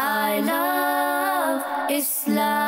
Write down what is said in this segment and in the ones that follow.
I love Islam.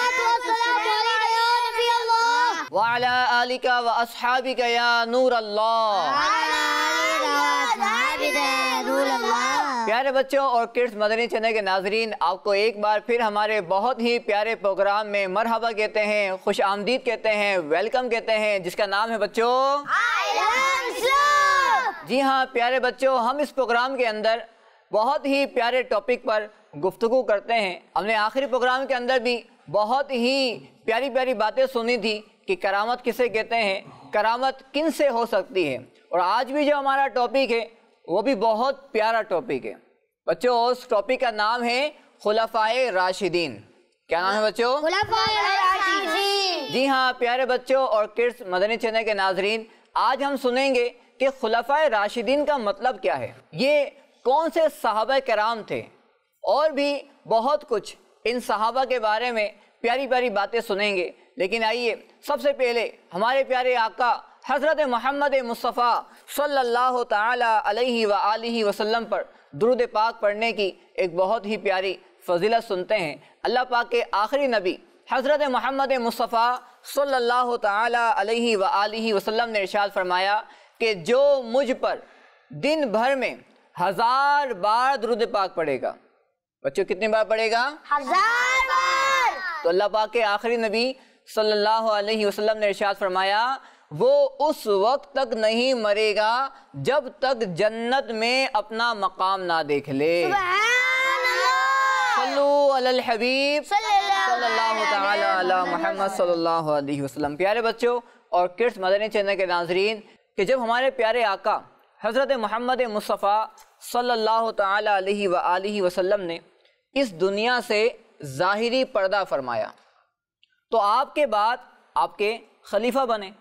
या नूर प्यारे बच्चों और किड्स मदनी चने के नाजरीन आपको एक बार फिर हमारे बहुत ही प्यारे प्रोग्राम में मरहबा कहते हैं खुश आमदीद कहते हैं वेलकम कहते हैं जिसका नाम है बच्चों जी हाँ प्यारे बच्चों हम इस प्रोग्राम के अंदर बहुत ही प्यारे टॉपिक पर गुफ्तु करते हैं हमने आखिरी प्रोग्राम के अंदर भी बहुत ही प्यारी प्यारी बातें सुनी थी कि करामत किसे कहते हैं करामत किन से हो सकती है और आज भी जो हमारा टॉपिक है वो भी बहुत प्यारा टॉपिक है बच्चों उस टॉपिक का नाम है खुलफाए राशिदीन क्या नाम है बच्चों जी हाँ प्यारे बच्चों और किड्स मदनी चैनल के नाजरीन आज हम सुनेंगे कि खुलफाए राशिदीन का मतलब क्या है ये कौन से सहाबा कराम थे और भी बहुत कुछ इन सहाबा के बारे में प्यारी प्यारी बातें सुनेंगे लेकिन आइए सबसे पहले हमारे प्यारे आका हज़रत मोहम्मद मुस्तफ़ा सल्लल्लाहु अलैहि व आलिहि वसल्लम पर दुरुद पाक पढ़ने की एक बहुत ही प्यारी फजीलत सुनते हैं अल्लाह पाक के आखिरी नबी हज़रत मोहम्मद मुस्तफ़ा सल्लल्लाहु अलैहि व आलिहि वसल्लम ने इरशाद फरमाया कि जो मुझ पर दिन भर में हज़ार बार दुरुद पाक पढ़ेगा बच्चों कितनी बार पढ़ेगा हज़ार बार तो अल्लाह पाक के आखिरी नबी सल्लल्लाहु अलैहि वसल्लम ने इरशाद फरमाया वो उस वक्त तक नहीं मरेगा जब तक जन्नत में अपना मकाम ना देख ले प्यारे बच्चों और किड्स मदनी चैनल के नाजरीन कि जब हमारे प्यारे आका हज़रत मोहम्मद मुस्तफ़ा सल्लल्लाहु अलैहि वसल्लम ने इस दुनिया से ज़ाहिरी पर्दा फरमाया तो आपके बाद आपके खलीफा बने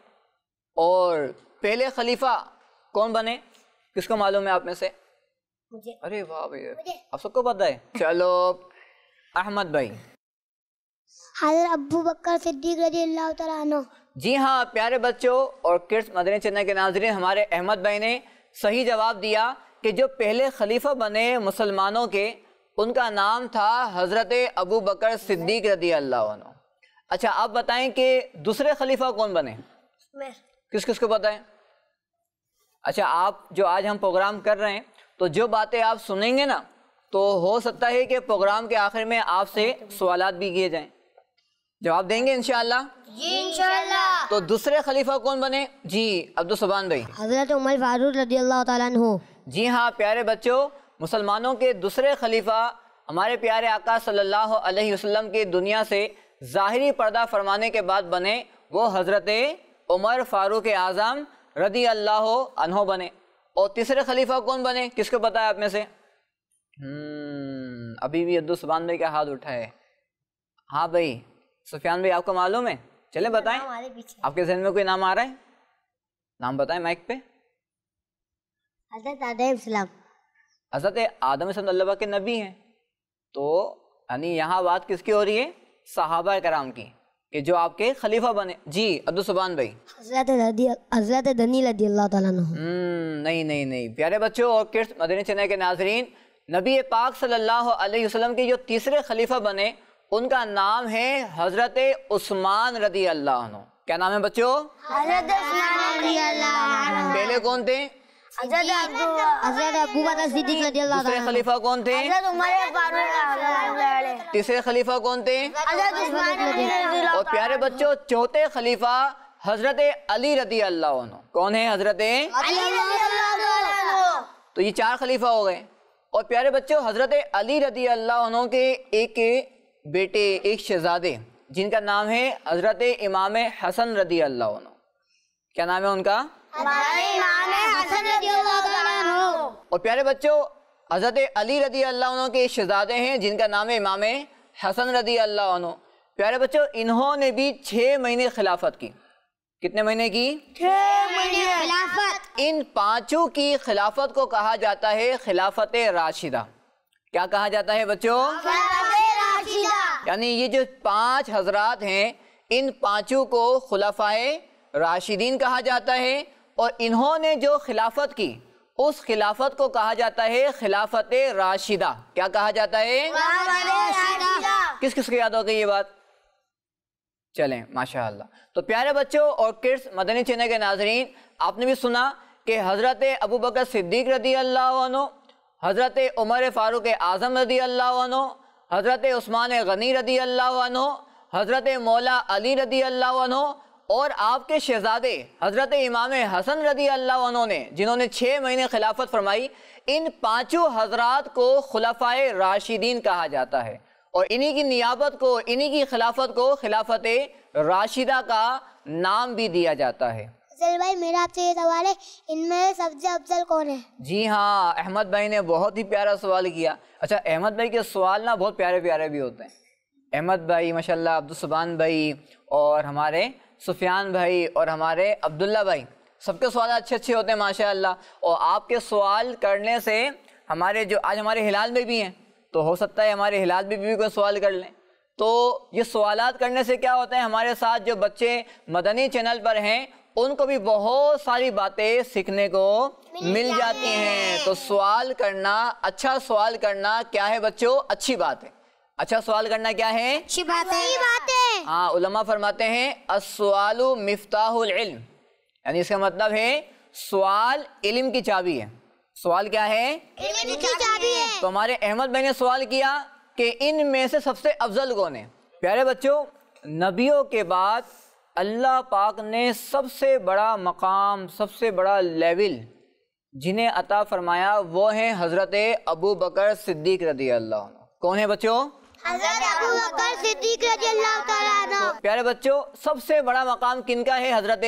और पहले खलीफा कौन बने किसको मालूम है आप में से मुझे अरे वाह भैया आप सबको पता है चलो अहमद भाई अबू बकर सिद्दीक रजी अल्लाह जी हाँ प्यारे बच्चों और किड्स मदनी चन्ना के नाजरन हमारे अहमद भाई ने सही जवाब दिया कि जो पहले खलीफा बने मुसलमानों के उनका नाम था हज़रत अबू बकर सिद्दीक रदी अल्लाह अच्छा आप बताएं कि दूसरे खलीफा कौन बने किस किस को बताए अच्छा आप जो आज हम प्रोग्राम कर रहे हैं तो जो बातें आप सुनेंगे ना तो हो सकता है कि प्रोग्राम के आखिर में आपसे सवाल भी किए जाएं जवाब देंगे इनशाला जी तो दूसरे खलीफा कौन बने जी अब्दुल सुबान भाई हजरत उमर फारूक रजी अल्लाह तु जी हाँ प्यारे बच्चों मुसलमानों के दूसरे खलीफा हमारे प्यारे आका सल्लल्लाहु अलैहि वसल्लम की दुनिया से ज़ाहरी पर्दा फरमाने के बाद बने वो हज़रत उमर फ़ारूक आज़म रदी अल्लाह अनहो बने और तीसरे खलीफा कौन बने किसको पता है आप में से हम्म, अभी भी सुबान भाई का हाथ उठा है हाँ भाई सुफियान भाई आपको मालूम है चले बताएं आपके जहन में कोई नाम आ रहा है नाम बताएं माइक पे हजरत आदम तो के नबी हैं तो यानी यहाँ बात किसकी हो रही है सहाबा कराम की कि जो आपके खलीफा बने जी अब्दुलसुबान भाई हजरत दनी हम्म, नहीं नहीं नहीं प्यारे बच्चों और किस मदनी चने के नाजरीन नबी पाक सल्लल्लाहु अलैहि वसल्लम के जो तीसरे खलीफा बने उनका नाम है हजरत उस्मान रदी अल्लाह क्या नाम है बच्चों पहले कौन थे तीसरे खलीफा कौन थे तीसरे खलीफा कौन थे और प्यारे बच्चों चौथे खलीफा हजरत अली रदी अल्लाह कौन है हजरत तो ये चार खलीफा हो गए और प्यारे बच्चों हजरत अली रदी अल्लाह के एक बेटे एक शहजादे जिनका नाम है हजरत इमाम हसन रदी अल्लाह क्या नाम है उनका और प्यारे बच्चों हज़रत अली रदी अल्लाह के शहजादे हैं जिनका नाम है इमाम हसन रदी अल्लाह प्यारे बच्चों इन्होंने भी छः महीने खिलाफत की कितने महीने की छः महीने खिलाफत इन पांचों की खिलाफत को कहा जाता है खिलाफत राशिदा क्या कहा जाता है बच्चों यानी ये जो पांच हजरात हैं इन पांचों को खुलाफाए राशिदीन कहा जाता है और इन्होंने जो खिलाफत की उस खिलाफत को कहा जाता है खिलाफत राशिदा क्या कहा जाता है किस किस को याद होगी ये बात चलें माशा तो प्यारे बच्चों और किड्स मदनी चैनल के नाजरीन आपने भी सुना कि हज़रत अबू बकर सिद्दीक रदी अल्लाह हज़रत उमर फ़ारूक आज़म रदी अल्लाह हज़रत उस्मान गनी रदी अल्लाह हज़रत मौला अली रदी अल्लाह और आपके शहजादे हज़रत इमाम हसन रदी अल्लाह ने जिन्होंने छः महीने खिलाफत फरमाई इन पाँचों हजरात को खुलफाए राशिदीन कहा जाता है और इन्हीं की नियाबत को इन्हीं की खिलाफत को खिलाफत राशिदा का नाम भी दिया जाता है भाई मेरा आपसे ये सवाल है इनमें सबसे अफजल कौन है जी हाँ अहमद भाई ने बहुत ही प्यारा सवाल किया अच्छा अहमद भाई के सवाल ना बहुत प्यारे प्यारे भी होते हैं अहमद भाई माशाल्लाह अब्दुलसबान भाई और हमारे सुफियान भाई और हमारे अब्दुल्ला भाई सबके सवाल अच्छे अच्छे होते हैं माशाल्लाह और आपके सवाल करने से हमारे जो आज हमारे हिलाल में भी हैं तो हो सकता है हमारे हिलाल में भी कोई सवाल कर लें तो ये सवाल करने से क्या होते हैं हमारे साथ जो बच्चे मदनी चैनल पर हैं उनको भी बहुत सारी बातें सीखने को मिल, मिल जाती हैं तो सवाल करना अच्छा सवाल करना क्या है बच्चों अच्छी बात है अच्छा सवाल करना क्या है अच्छी बातें हाँ उलमा फरमाते हैं असवालु मिफ्ताहुल इल्म यानी इसका मतलब है सवाल इल्म की चाबी है सवाल क्या है इल्म की चाबी है तो हमारे अहमद भाई ने सवाल किया कि इन में से सबसे अफजल कौन है प्यारे बच्चों नबियों के बाद अल्लाह पाक ने सबसे बड़ा मकाम सबसे बड़ा लेवल जिन्हें अता फरमाया वो हैं हज़रत अबू बकर सिद्दीक रदी अल्लाह कौन है बच्चों प्यारे बच्चों सबसे बड़ा मकाम किनका है हजरत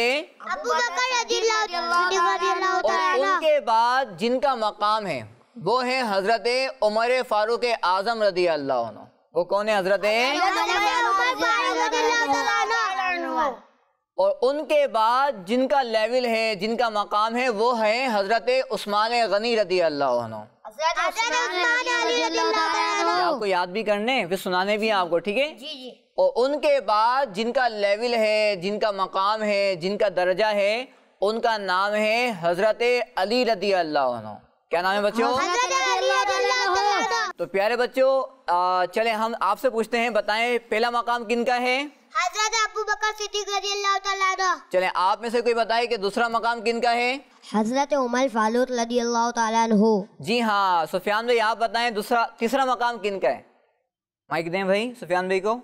उनके बाद जिनका मकाम है वो है हजरत उमर फारूक आजम रजी अल्लाह वो कौन है हजरत और उनके बाद जिनका लेवल है जिनका मकाम है वो है हजरत उस्मान गनी रदी अल्लाह आपको याद भी करने फिर सुनाने भी हैं आपको ठीक है और उनके बाद जिनका लेवल है जिनका मकाम है जिनका दर्जा है उनका नाम है हजरत अली रदी अल्लाह क्या नाम है बच्चों तो प्यारे बच्चों चले हम आपसे पूछते हैं बताएं पहला मकाम किन का है हजरत अबू बकर सिद्दीक चले आप में से कोई बताए कि दूसरा मकाम किन का है हजरत उमर फारूक रजी अल्लाह तआला तु जी हाँ सुफियान भाई आप बताएं दूसरा तीसरा मकाम किन का है माइक दें भाई सुफियान भाई को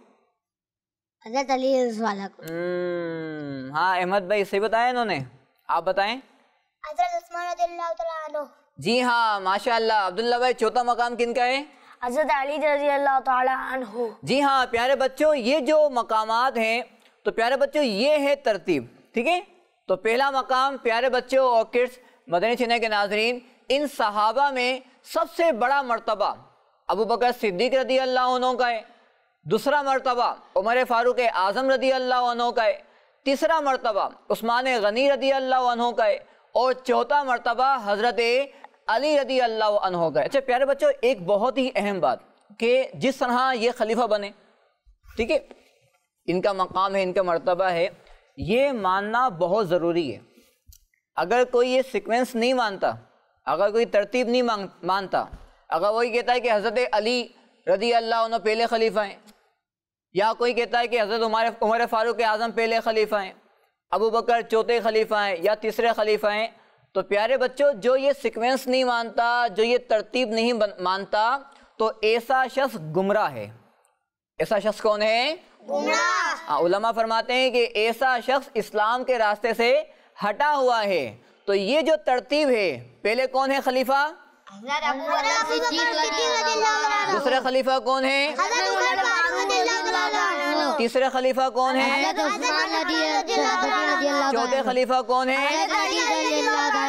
हजरत अली वाला को हम्म, हाँ अहमद भाई सही बताया इन्होंने आप बताएं हजरत उस्मान रदी अल्लाह जी हाँ माशाल्लाह अब्दुल्ला भाई चौथा मकाम किन का है हजरत अली रजी अल्लाह तु जी हाँ प्यारे बच्चों ये जो मकाम हैं तो प्यारे बच्चों ये है तरतीब ठीक है तो पहला मकाम प्यारे बच्चों और किड्स मदनी छिना के नाजरीन इन सहाबा में सबसे बड़ा मरतबा अबू बकर सिद्दीक रदी अल्लाह का है दूसरा मरतबा उमर फारूक आज़म रदी अल्लाह का है तीसरा मरतबा उस्मान गनी रदी अल्लाह का है और चौथा मरतबा हज़रत अली रदी अल्लाह हो गए अच्छा प्यारे बच्चों एक बहुत ही अहम बात कि जिस तरह ये खलीफा बने ठीक है इनका मकाम है इनका मरतबा है ये मानना बहुत ज़रूरी है अगर कोई ये सिक्वेंस नहीं मानता अगर कोई तरतीब नहीं मांग मानता अगर वही कहता है कि हज़रत अली रदी अल्लाह उन्होंने पहले खलीफा हैं या कोई कहता है कि हज़रत उमर उमर फ़ारूक आज़म पहले खलीफा हैं अबू बकर चौथे खलीफा हैं या तीसरे खलीफा हैं तो प्यारे बच्चों जो ये सिक्वेंस नहीं मानता जो ये तरतीब नहीं मानता तो ऐसा शख्स गुमराह है ऐसा शख्स कौन है हाँ, उलमा फरमाते हैं कि ऐसा शख्स इस्लाम के रास्ते से हटा हुआ है तो ये जो तरतीब है पहले कौन है खलीफा दूसरा खलीफा कौन है तीसरा खलीफा कौन है चौथे खलीफा कौन है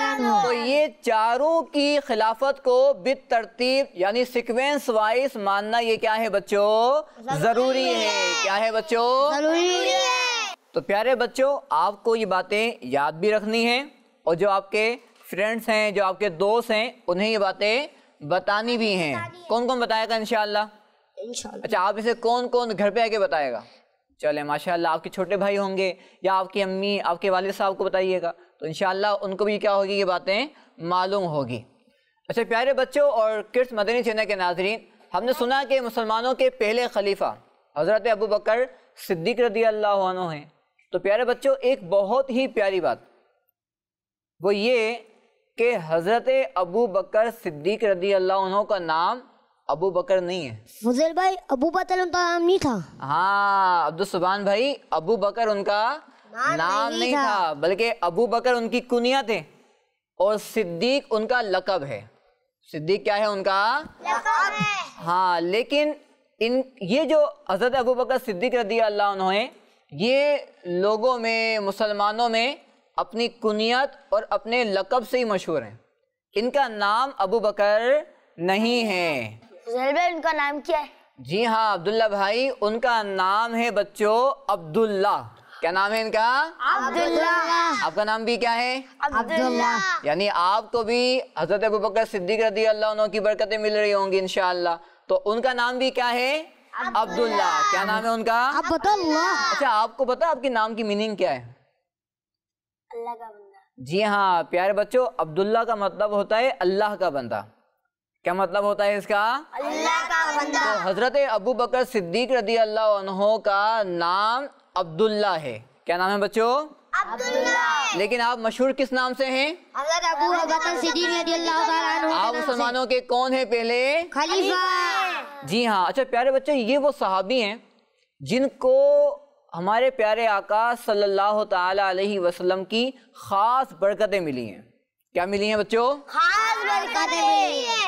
ये चारों की खिलाफत को बित तरतीब यानी सिक्वेंस वाइज मानना ये क्या है बच्चों जरूरी है क्या है बच्चों जरूरी है तो प्यारे बच्चों आपको ये बातें याद भी रखनी है और जो आपके फ्रेंड्स हैं जो आपके दोस्त हैं उन्हें ये बातें बतानी भी हैं कौन कौन बताएगा इनशाला अच्छा आप इसे कौन कौन घर पे आके बताएगा चले माशाल्लाह आपके छोटे भाई होंगे या आपकी अम्मी आपके वालद साहब को बताइएगा तो इन उनको भी क्या होगी ये बातें मालूम होगी अच्छा प्यारे बच्चों और किस मदनी चैनल के नाजरीन हमने सुना कि मुसलमानों के पहले खलीफा हज़रत अबू बकर सिद्दीक रदी अल्लाह हैं तो प्यारे बच्चों एक बहुत ही प्यारी बात वो ये कि हज़रत अबू बकर सिद्दीक रदी अल्लाह का नाम अबू बकर नहीं है मुजर भाई अबू बकर उनका नाम नहीं था हाँ अब्दुलसबान भाई अबू बकर उनका नाम, नाम नहीं, नहीं था, था। बल्कि अबू बकर उनकी कुनिया थे और सिद्दीक उनका लकब है सिद्दीक क्या है उनका लकब है हाँ लेकिन इन ये जो हज़रत अबू बकर सिद्दीक रदी अल्लाह उन्होंने ये लोगों में मुसलमानों में अपनी कुनियत और अपने लकब से ही मशहूर हैं इनका नाम अबू बकर नहीं है भाई उनका नाम क्या है जी हाँ अब्दुल्ला भाई उनका नाम है बच्चों अब्दुल्ला क्या नाम है इनका अब्दुल्ला आपका नाम भी क्या है अब्दुल्ला यानी आपको भी हजरत अबू बकर सिद्दीक रदी अल्लाह की बरकतें मिल रही होंगी इनशाला तो उनका नाम भी क्या है अब्दुल्ला क्या नाम है उनका अब्दुल्ला अच्छा आपको पता आपके नाम की मीनिंग क्या है अल्लाह का बंदा जी हाँ प्यारे बच्चों अब्दुल्ला का मतलब होता है अल्लाह का बंदा क्या मतलब होता है इसका अल्लाह का बंदा तो हजरत अबू बकर सिद्दीक रदी अल्लाह का नाम अब्दुल्ला है क्या नाम है बच्चों लेकिन आप मशहूर किस नाम से हैं? अबू बकर सिद्दीक अल्लाह आप मुसलमानों के कौन है पहले खलीफा जी हाँ अच्छा प्यारे बच्चों ये वो सहाबी हैं जिनको हमारे प्यारे आका सल्लल्लाहु अलैहि वसल्लम की ख़ास बरकतें मिली हैं क्या मिली है बच्चों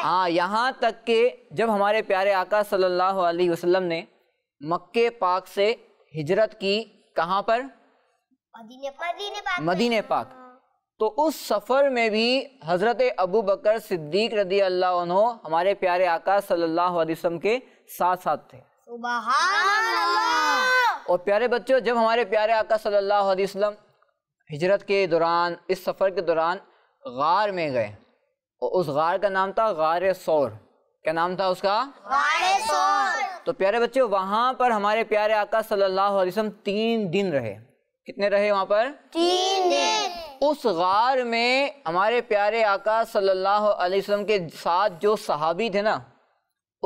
हाँ यहाँ तक के जब हमारे प्यारे आका सल्लल्लाहु अलैहि वसल्लम ने मक्के पाक से हिजरत की कहाँ पर मदीने पाक मदीने पाक तो उस सफ़र में भी हज़रत अबू बकर सिद्दीक रदी अल्लाह हमारे प्यारे आका सल्लल्लाहु अलैहि वसल्लम के साथ साथ थे और प्यारे बच्चों जब हमारे प्यारे आका सल्लल्लाहु अलैहि वसल्लम हिजरत के दौरान इस सफ़र के दौरान गार में गए उस गार का नाम था गार सौर क्या नाम था उसका गार सौर तो प्यारे बच्चे वहाँ पर हमारे प्यारे आका सल्लल्लाहु अलैहि वसल्लम तीन दिन रहे कितने रहे वहाँ पर तीन दिन उस गार में हमारे प्यारे आका सल्लल्लाहु अलैहि वसल्लम के साथ जो सहाबी थे ना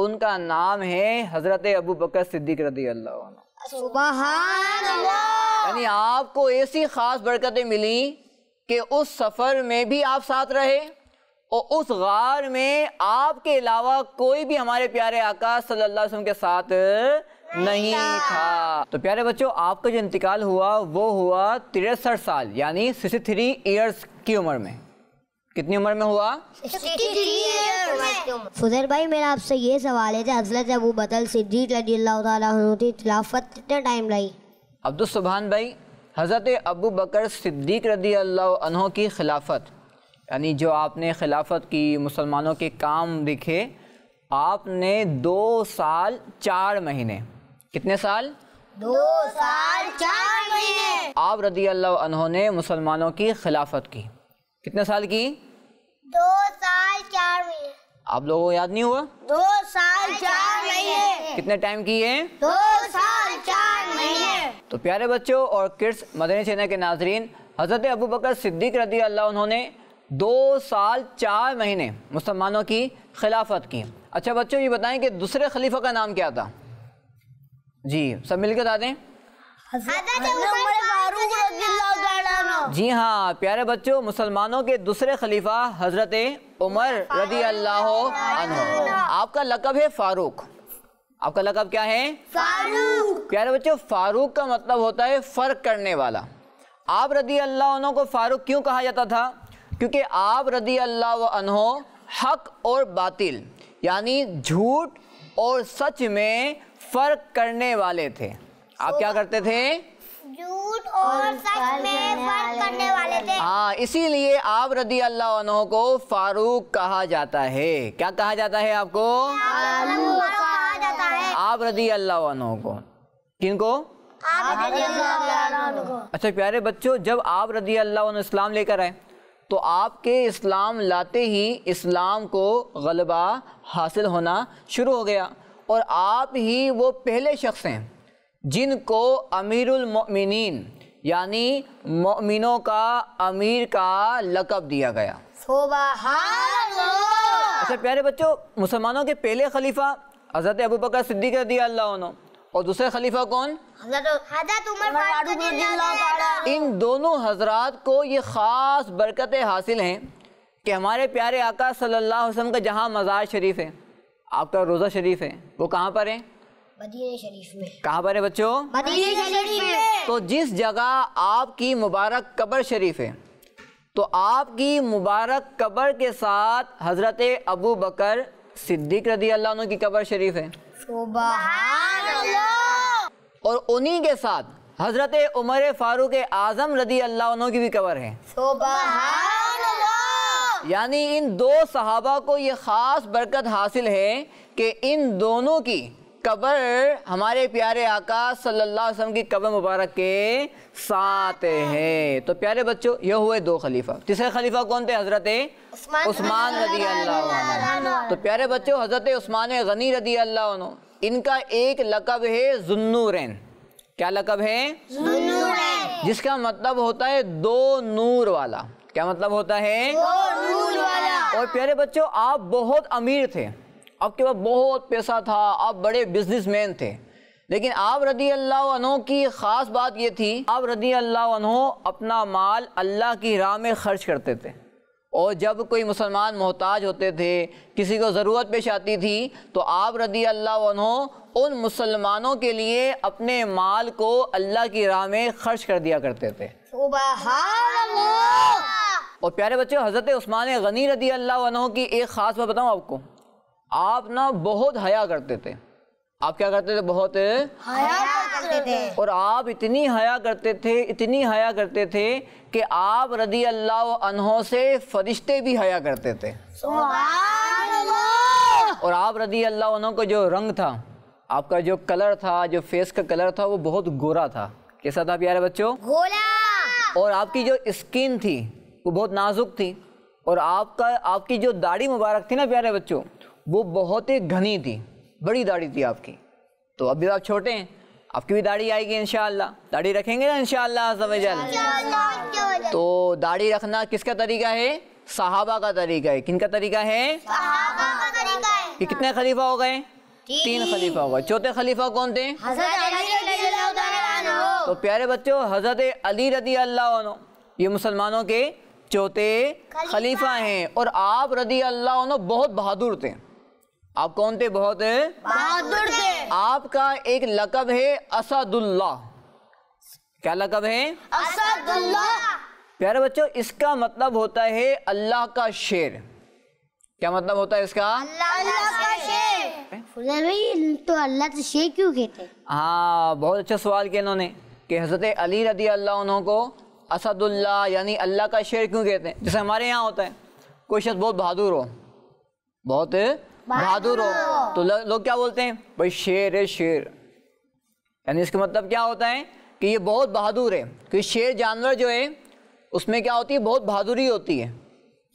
उनका नाम है हज़रत अबू बकर सिद्दीक रदी अल्लाह यानी आपको ऐसी ख़ास बरकतें मिली कि उस सफ़र में भी आप साथ रहे और उस गार में आपके अलावा कोई भी हमारे प्यारे आका सल्लल्लाहु अलैहि वसल्लम के साथ नहीं था तो प्यारे बच्चों आपका जो इंतकाल हुआ वो हुआ तिरसठ साल यानी सिक्सटी थ्री ईयर्स की उम्र में कितनी उम्र में हुआ फुजर भाई मेरा आपसे ये सवाल है हजरत अबू बदल सिद्दीक रजी अल्लाह खिलाफत कितना टाइम रही अब्दुल सुभान भाई हज़रत अबू बकर सिद्दीक रदी अल्लाह की खिलाफत यानी जो आपने खिलाफत की मुसलमानों के काम दिखे आपने दो साल चार महीने कितने साल दो साल चार महीने आप रदी अल्लाह ने मुसलमानों की खिलाफत की कितने साल की दो साल चार महीने आप लोगों को याद नहीं हुआ दो साल चार महीने कितने टाइम की है दो साल तो प्यारे बच्चों और किड्स मदनी सेना के नाजरीन हज़रत अबू बकर सिद्दीक रदी अल्लाह उन्होंने दो साल चार महीने मुसलमानों की खिलाफत की अच्छा बच्चों ये बताएं कि दूसरे खलीफा का नाम क्या था जी सब मिलकर बता दें जी हाँ प्यारे बच्चों मुसलमानों के दूसरे खलीफा हज़रत उमर रदी अल्लाह आपका लकब है फ़ारूक आपका लकब क्या है फारूक प्यारे बच्चों फारूक का मतलब होता है फ़र्क करने वाला आप रदी अल्लाह को फारूक क्यों कहा जाता था क्योंकि आप रदी अल्लाह हक और बातिल यानी झूठ और सच में फ़र्क करने वाले थे आप क्या करते थे झूठ और सच में फर्क करने वाले थे हाँ इसीलिए आप रदी अल्लाह को फारूक कहा जाता है क्या कहा जाता है आपको जाता है आप रजी अल्लाह को किनको अच्छा प्यारे बच्चों जब आप रजी अल्लाह इस्लाम लेकर आए तो आपके इस्लाम लाते ही इस्लाम को गलबा हासिल होना शुरू हो गया और आप ही वो पहले शख्स हैं जिनको अमीरमिन यानी मोमिनों का अमीर का लकब दिया गया अच्छा प्यारे बच्चों मुसलमानों के पहले खलीफा हज़रत अबू बकर सिद्दीक रजी अल्लाह और दूसरे खलीफा कौन इन दोनों हजरात को ये ख़ास बरकतें हासिल हैं कि हमारे प्यारे आका सल्लल्लाहु अलैहि वसल्लम का जहाँ मज़ार शरीफ है आपका रोज़ा शरीफ है वो कहाँ पर है कहाँ पर है बच्चों तो जिस जगह आपकी मुबारक क़बर शरीफ है तो आपकी मुबारक कबर के साथ हज़रत अबू बकर सिद्दीक रदी अल्लाह की कबर शरीफ है और उन्हीं के साथ हजरत उमर फारूक आजम रदी अल्लाह की भी कबर है यानी इन दो सहाबा को ये ख़ास बरकत हासिल है कि इन दोनों की कबर हमारे प्यारे आका सल्लल्लाहु अलैहि वसल्लम की कबर मुबारक के साथ है तो प्यारे बच्चों ये हुए दो खलीफा तीसरे खलीफा कौन थे हजरत उस्मान रदी अल्लाह तो प्यारे बच्चों हजरत उस्मान गनी रदी अल्लाह इनका एक लकब है जुन्नूरैन क्या लकब है जिसका मतलब होता है दो नूर वाला क्या मतलब होता है दो नूर वाला और प्यारे बच्चों आप बहुत अमीर थे आपके पास बहुत पैसा था आप बड़े बिजनेसमैन थे लेकिन आप रदी अल्लाह की ख़ास बात ये थी आप रदी अल्लाह अपना माल अल्लाह की राह में ख़र्च करते थे और जब कोई मुसलमान मोहताज होते थे किसी को ज़रूरत पेश आती थी तो आप रदी अल्लाह उन मुसलमानों के लिए अपने माल को अल्लाह की राह में ख़र्च कर दिया करते थे और प्यारे बच्चों हज़रत उस्मान गनी रदी अल्लाह की एक ख़ास बात बताऊँ आपको आप ना बहुत हया करते थे आप क्या करते थे बहुत हया करते थे और आप इतनी हया करते थे इतनी हया करते थे कि आप रदी अल्लाह अनहों से फरिश्ते भी हया करते थे और आप रदी अल्लाह अनहों का जो रंग था आपका जो कलर था जो फेस का कलर था वो बहुत गोरा था कैसा था प्यारे बच्चों गोरा और आपकी जो स्किन थी वो बहुत नाजुक थी और आपका आपकी जो दाढ़ी मुबारक थी ना प्यारे बच्चों वो बहुत ही घनी थी बड़ी दाढ़ी थी आपकी तो अभी आप छोटे हैं आपकी भी दाढ़ी आएगी इन दाढ़ी रखेंगे ना इन तो दाढ़ी रखना किसका तरीका है साहबा का तरीका है किन का तरीका है कि कितने खलीफा हो गए तीन खलीफा हो गए चौथे खलीफा कौन थे तो प्यारे बच्चों हजरत अली रदी अल्लाह ये मुसलमानों के चौथे खलीफा हैं और आप रदी अल्लाह बहुत बहादुर थे आप कौन थे बहुत बहादुर थे आपका एक लकब है असदुल्ला क्या लकब है असदुल्ला प्यारे बच्चों इसका मतलब होता है अल्लाह का शेर क्या मतलब होता है इसका अल्लाह का शेर तो अल्लाह का शेर तो क्यों कहते हाँ बहुत अच्छा सवाल किया इन्होंने कि हज़रत अली रदी अल्लाह उन्होंने असदुल्ला यानी अल्लाह का शेर क्यों कहते हैं जैसे हमारे यहाँ होता है कोई शख्स बहुत बहादुर हो बहुत बहादुर हो तो लोग लो क्या बोलते हैं भाई शेर है शेर यानी इसका मतलब क्या होता है कि ये बहुत बहादुर है क्योंकि शेर जानवर जो है उसमें क्या होती है बहुत बहादुरी होती है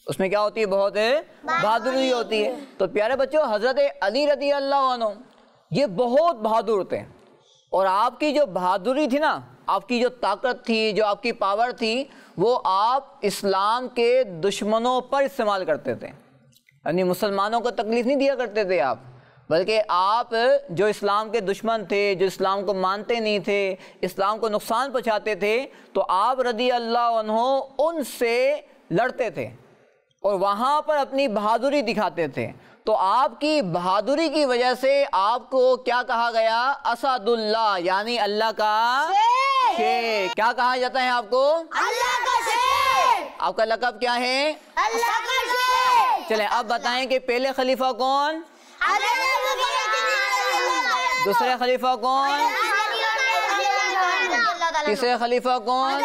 उसमें क्या होती है बहुत बहादुरी होती है तो प्यारे बच्चों हज़रत अली रजी अल्लाह ये बहुत बहादुर थे और आपकी जो बहादुरी थी ना आपकी जो ताकत थी जो आपकी पावर थी वो आप इस्लाम के दुश्मनों पर इस्तेमाल करते थे यानी मुसलमानों को तकलीफ़ नहीं दिया करते थे आप बल्कि आप जो इस्लाम के दुश्मन थे जो इस्लाम को मानते नहीं थे इस्लाम को नुकसान पहुँचाते थे तो आप रदी अल्लाह उनसे लड़ते थे और वहाँ पर अपनी बहादुरी दिखाते थे तो आपकी बहादुरी की वजह से आपको क्या कहा गया असदुल्ला यानी अल्लाह का शेर क्या कहा जाता है आपको अल्लाह का शेर आपका लकब क्या है अल्लाह का चले अब बताएं कि पहले खलीफा कौन दूसरे खलीफा कौन तीसरे खलीफा कौन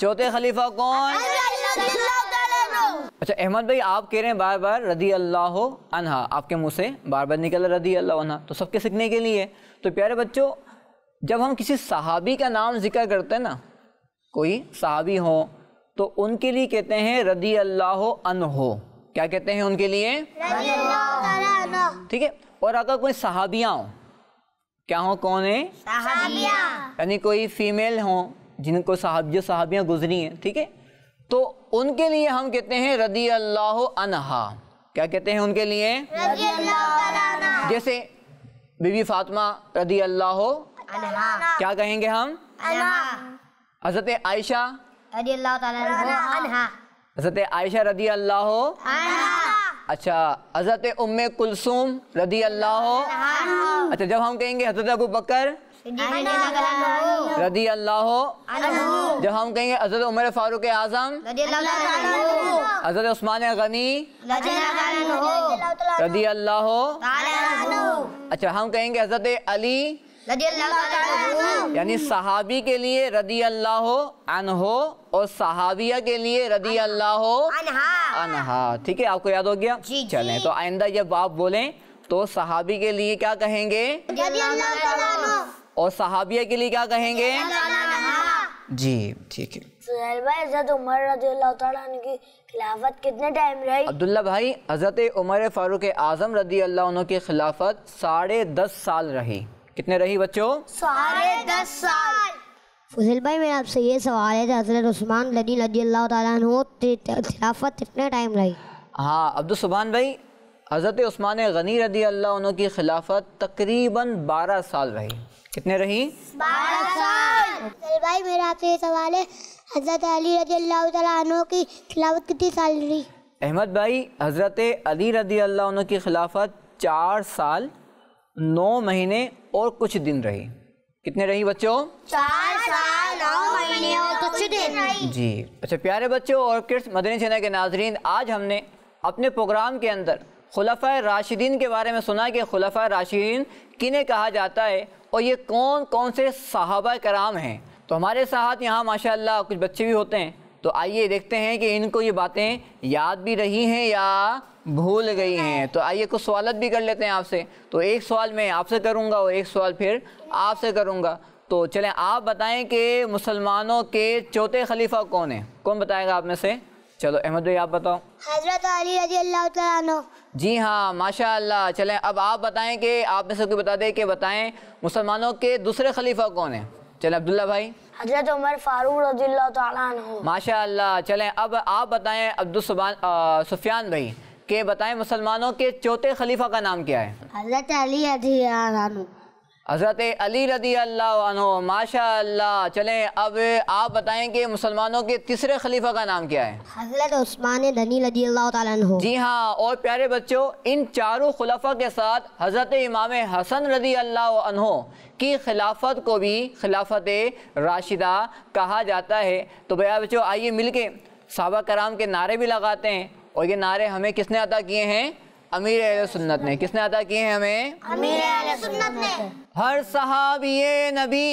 चौथे खलीफा कौन अच्छा अहमद भाई आप कह रहे हैं बार बार रदी अल्लाह अनहा आपके मुंह से बार बार निकल रदी अल्लाह अनहा तो सबके सीखने के लिए तो प्यारे बच्चों जब हम किसी सहाबी का नाम जिक्र करते हैं ना कोई सहाबी हो तो उनके लिए कहते हैं रदी अल्लाह अनहो क्या कहते हैं उनके लिए ठीक है और अगर कोई सहाबिया हो क्या हो कौन है यानी कोई फीमेल हो जिनको साहब जो साहबियाँ गुजरी हैं ठीक है तो उनके लिए हम कहते हैं रदी अल्लाह अनहा क्या कहते हैं उनके लिए जैसे बीबी फातमा रदी अल्लाह क्या कहेंगे हम हजरत आयशा अल्लाह हजरत आयशा रदी अल्लाह अच्छा हजरत उम कुलसूम रदी अल्लाह अच्छा जब हम कहेंगे हजरत अबू बकर रदी अल्लाह जब हम कहेंगे हजरत उमर फारूक आजम हजरत उस्मान गनी रदी अल्लाह अच्छा हम कहेंगे हजरत अली यानी सहाबी के लिए रदी अल्लाह अनहो और सहाबिया के लिए रदी अल्लाह अनहा ठीक है आपको याद हो गया चले तो आइंदा जब आप बोले तो सहाबी के लिए क्या कहेंगे और सहाबिया के लिए क्या कहेंगे जी ठीक है तो उमर की खिलाफत कितने टाइम रही अब्दुल्ला भाई हजरत उमर फारूक आजम रजी अल्लाह की खिलाफत साढ़े दस साल रही कितने रही बच्चों सारे दस साल फुजिल भाई मेरा आपसे ये सवाल है हजरत उस्मान लदी रजी अल्लाह तआला खिलाफत कितने टाइम रही हाँ सुभान भाई हज़रत उस्मान गनी रदी अल्लाह की खिलाफत तकरीबन बारह साल रही कितने रही बारह साल भाई मेरा आपसे ये सवाल है हज़रत अली रजी अल्लाह तआला की खिलाफत कितनी साल रही अहमद भाई हज़रत अली रदी अल्लाह की खिलाफत चार साल नौ महीने और कुछ दिन रही कितने रही बच्चों चार साल नौ महीने और कुछ दिन जी अच्छा प्यारे बच्चों और किस मदनी सेना के नाजरीन आज हमने अपने प्रोग्राम के अंदर खुलफा राशिदीन के बारे में सुना कि खुलफा राशिदीन किन्हें कहा जाता है और ये कौन कौन से सहाबा कराम हैं तो हमारे साथ यहाँ माशाल्लाह कुछ बच्चे भी होते हैं तो आइए देखते हैं कि इनको ये बातें याद भी रही हैं या भूल गई हैं तो आइए कुछ सवालत भी कर लेते हैं आपसे तो एक सवाल मैं आपसे करूँगा और एक सवाल फिर आपसे करूँगा तो चलें आप बताएं कि मुसलमानों के चौथे खलीफा कौन है कौन बताएगा आप में से चलो अहमद भाई आप बताओ हजरत अली रजी अल्लाह जी हाँ माशा अल्लाह चलें अब आप बताएं कि आप में से कोई बता दें कि बताएं मुसलमानों के दूसरे खलीफा कौन है चले अब्दुल्ला भाई हजरत उमर फारूक रजी माशा अल्लाह चलें अब आप बताएं अब्दुल सुफियान भाई के बताएं मुसलमानों के चौथे खलीफा का नाम क्या है हजरत अली हजरत अली रदी अल्लाह माशा अल्लाह चलें अब आप बताएं कि मुसलमानों के तीसरे खलीफा का नाम क्या है हजरत उस्मान धनी रदी अल्लाह जी हाँ और प्यारे बच्चों इन चारों खलफा के साथ हजरत इमाम हसन रदी अल्लाह की खिलाफत को भी खिलाफत राशिदा कहा जाता है तो भैया बच्चों आइए मिल के सबा कराम के नारे भी लगाते हैं और ये नारे हमें किसने अदा किए हैं अमीर सुन्नत ने किसने अदा किए हैं हमें अमीर अहल सुन्नत ने हर सहाबी नबी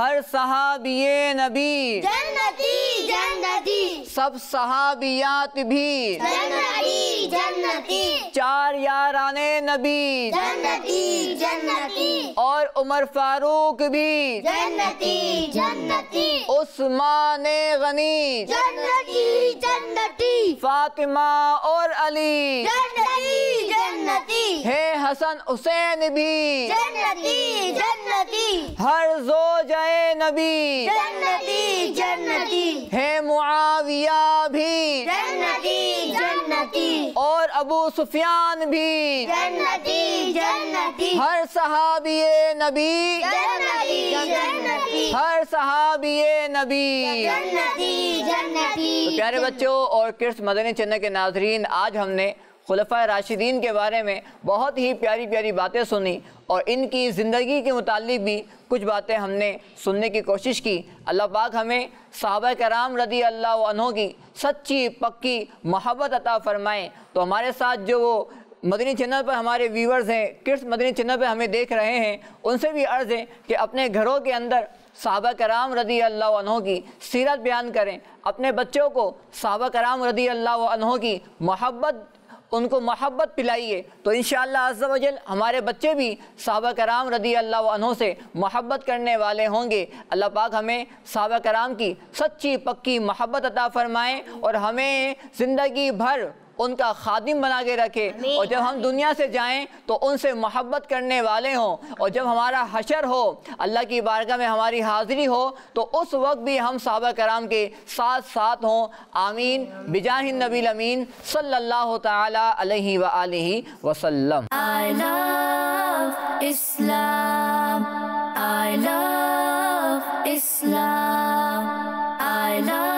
हर सहाबिये नबी जन्नती जन्नती सब सहाबियात भी जन्नती जन्नती चार याराने नबी जन्नती जन्नती और उमर फारूक भी जन्नती जन्नती उस्मान गनी जन्नती जन्नती फातिमा और अली जन्नती जन्नती हे हसन हुसैन भी जन्नती जन्नती हर जो जय नबी जन्नती जन्नती हे मुआविया भी जन्नती जन्नती और अबू सुफियान भी जन्नती जन्नती हर सहाबी नबी जन्नती जन्नती हर सहाबी नबी जन्नती तो प्यारे बच्चों और किड्स मदनी चैनल के नाजरीन आज हमने खुलफा राशिदीन के बारे में बहुत ही प्यारी प्यारी बातें सुनी और इनकी ज़िंदगी के मुतालिक भी कुछ बातें हमने सुनने की कोशिश की अल्लाह पाक हमें साहब कराम रदी अल्लाह की सच्ची पक्की मोहब्बत अता फ़रमाएँ तो हमारे साथ जो वो मदनी चैनल पर हमारे व्यूवर्स हैं किस मदनी चैनल पर हमें देख रहे हैं उनसे भी अर्ज़ है कि अपने घरों के अंदर सहाबा कराम रदी अल्लाह की सीरत बयान करें अपने बच्चों को सहाबा कराम रदी अल्लाह की मोहब्बत उनको महब्बत पिलाइए तो इन शजल हमारे बच्चे भी सहाबा कराम रदी अल्लाह से महब्बत करने वाले होंगे अल्लाह पाक हमें सहाबा कराम की सच्ची पक्की महब्बत अता फ़रमाएँ और हमें ज़िंदगी भर उनका खादिम बना के रखे और जब हम दुनिया से जाएं तो उनसे मोहब्बत करने वाले हों और जब हमारा हशर हो अल्लाह की बारगाह में हमारी हाजिरी हो तो उस वक्त भी हम साहबा कराम के साथ साथ हों आमीन बिजाह नबी अमीन सल्ला तसल्म Islam, I love Islam, I love